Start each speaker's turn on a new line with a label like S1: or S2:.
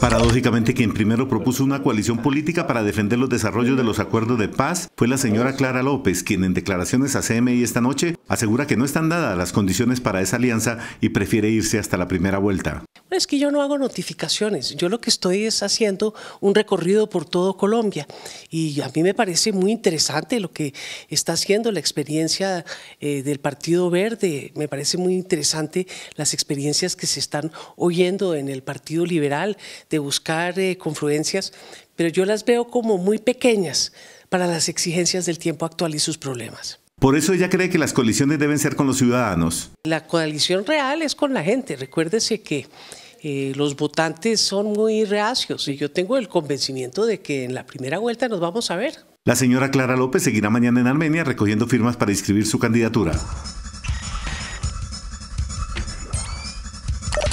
S1: Paradójicamente, quien primero propuso una coalición política para defender los desarrollos de los acuerdos de paz fue la señora Clara López, quien en declaraciones a CMI esta noche asegura que no están dadas las condiciones para esa alianza y prefiere irse hasta la primera vuelta.
S2: Es que yo no hago notificaciones, yo lo que estoy es haciendo un recorrido por todo Colombia y a mí me parece muy interesante lo que está haciendo la experiencia eh, del Partido Verde, me parece muy interesante las experiencias que se están oyendo en el Partido Liberal de buscar eh, confluencias, pero yo las veo como muy pequeñas para las exigencias del tiempo actual y sus problemas.
S1: Por eso ella cree que las coaliciones deben ser con los ciudadanos.
S2: La coalición real es con la gente. Recuérdese que eh, los votantes son muy reacios y yo tengo el convencimiento de que en la primera vuelta nos vamos a ver.
S1: La señora Clara López seguirá mañana en Armenia recogiendo firmas para inscribir su candidatura.